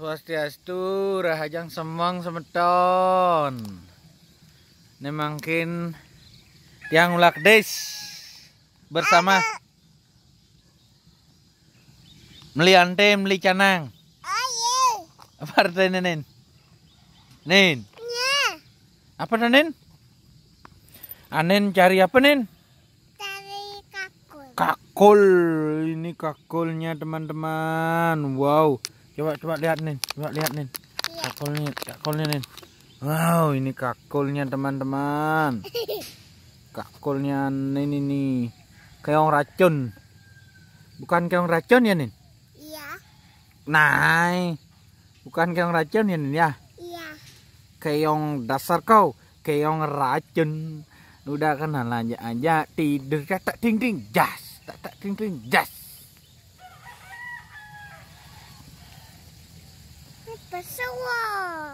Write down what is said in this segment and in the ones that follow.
Swastiastu, Rahajang semang Semeton. Ini mungkin tiang ulak des bersama meliante meli canang. Oh, iya. Apa artinya nen? Nen. Apa nen? Anen ah, cari apa nen? Cari kakul. Kakul, ini kakulnya teman-teman. Wow coba coba lihat nih coba lihat nih kakolnya kakolnya nih wow ini kakolnya teman-teman kakolnya ini nih keong racun bukan keong racun ya nih iya nah eh. bukan keong racun ya nih ya iya keong dasar kau keong racun udah kenal aja aja tidur tak ting ting jas tak tak ting ting jas Pesawa.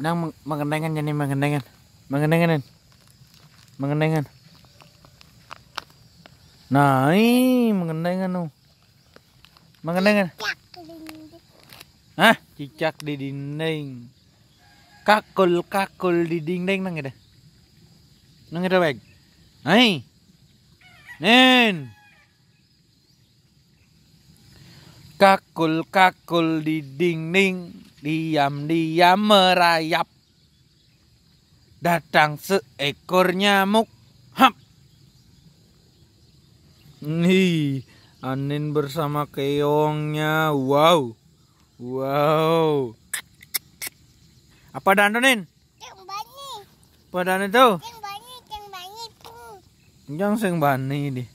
Nang mengendangan jadi mengendangan. Mengendangan. Mengendangan. Nah, ini mengendangan no. Hah? Cicak di dinding. Kakul-kakul di dinding nang ada. Nang ada baik. Hai. Nah, Nen. Kakul-kakul di dinding diam-diam merayap. Datang seekor nyamuk. Hap. Nih, Anin bersama keongnya. Wow. Wow. Apa dan Anin? bani. Apa dan itu? bani, ceng bani. Jangan sing bani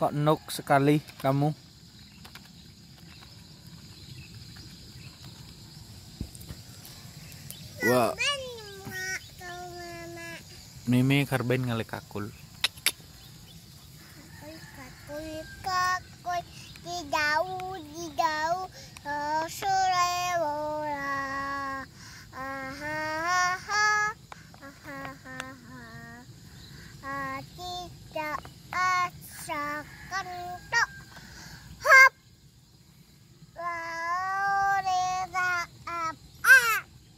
Kok nuk sekali kamu? Wah. Mimi karben ngalek kakul. Kakul Tidak kentang.